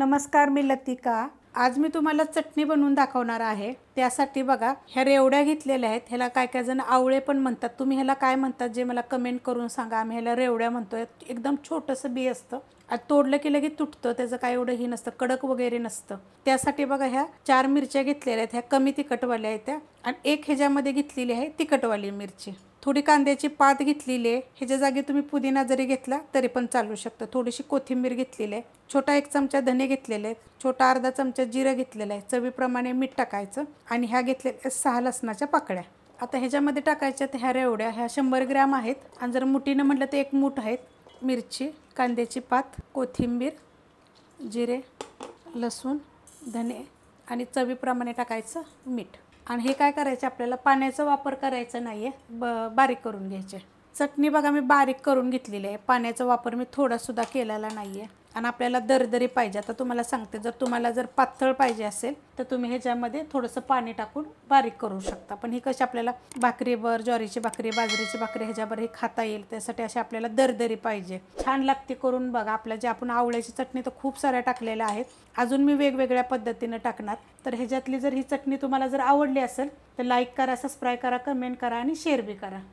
नमस्कार मी लतिका आज मी तुम्हाला चटणी बनवून दाखवणार आहे त्यासाठी बघा ह्या रेवड्या घेतलेल्या आहेत ह्याला काय काय जण आवळे पण म्हणतात तुम्ही ह्याला काय म्हणतात जे मला कमेंट करून सांगा आम्ही ह्याला रेवड्या म्हणतोय एकदम छोटंसं बी असतं आज तोडलं की लगेच तुटतं त्याचं काय एवढं हे नसतं कडक वगैरे नसतं त्यासाठी बघा ह्या चार मिरच्या घेतलेल्या आहेत ह्या कमी तिखटवाल्या आहेत त्या आणि एक ह्याच्यामध्ये घेतलेली आहे तिखटवाली मिरची थोडी कांद्याची पात घेतलेली आहे ह्याच्या जागी तुम्ही पुदिना जरी घेतला तरी पण चालू शकतं थोडीशी कोथिंबीर घेतलेली आहे छोटा एक चमचा धने घेतलेले आहेत छोटा अर्धा चमचा जिरं घेतलेलं आहे चवीप्रमाणे मीठ टाकायचं आणि ह्या घेतलेल्या सहा लसणाच्या पाकळ्या आता ह्याच्यामध्ये टाकायच्यात ह्या रेवड्या ह्या शंभर ग्रॅम आहेत आणि जर मुठीनं म्हटलं तर एक मूठ आहेत मिरची कांद्याची पात कोथिंबीर जिरे लसूण धने आणि चवीप्रमाणे टाकायचं मीठ आणि हे काय करायचं आपल्याला पाण्याचा वापर करायचा नाही आहे ब बारीक करून घ्यायचे चटणी बघा मी बारीक करून घेतलेली आहे पाण्याचा वापर मी थोडासुद्धा केलेला नाही आहे आणि आपल्याला दरदरी पाहिजे आता तुम्हाला सांगते जर तुम्हाला जर पातळ पाहिजे असेल तर तुम्ही ह्याच्यामध्ये थोडंसं पाणी टाकून बारीक करू शकता पण ही कशी आपल्याला भाकरीवर ज्वारीची भाकरी बाजरीची भाकरी ह्याच्यावर हे खाता येईल त्यासाठी अशी आपल्याला दरदरी पाहिजे छान लागते करून बघा आपल्या जे आपण आवळ्याची चटणी तर खूप साऱ्या टाकलेल्या आहेत अजून मी वेगवेगळ्या पद्धतीनं टाकणार तर ह्याच्यातली जर ही चटणी तुम्हाला जर आवडली असेल तर लाईक करा सबस्क्राईब करा कमेंट करा आणि शेअर बी करा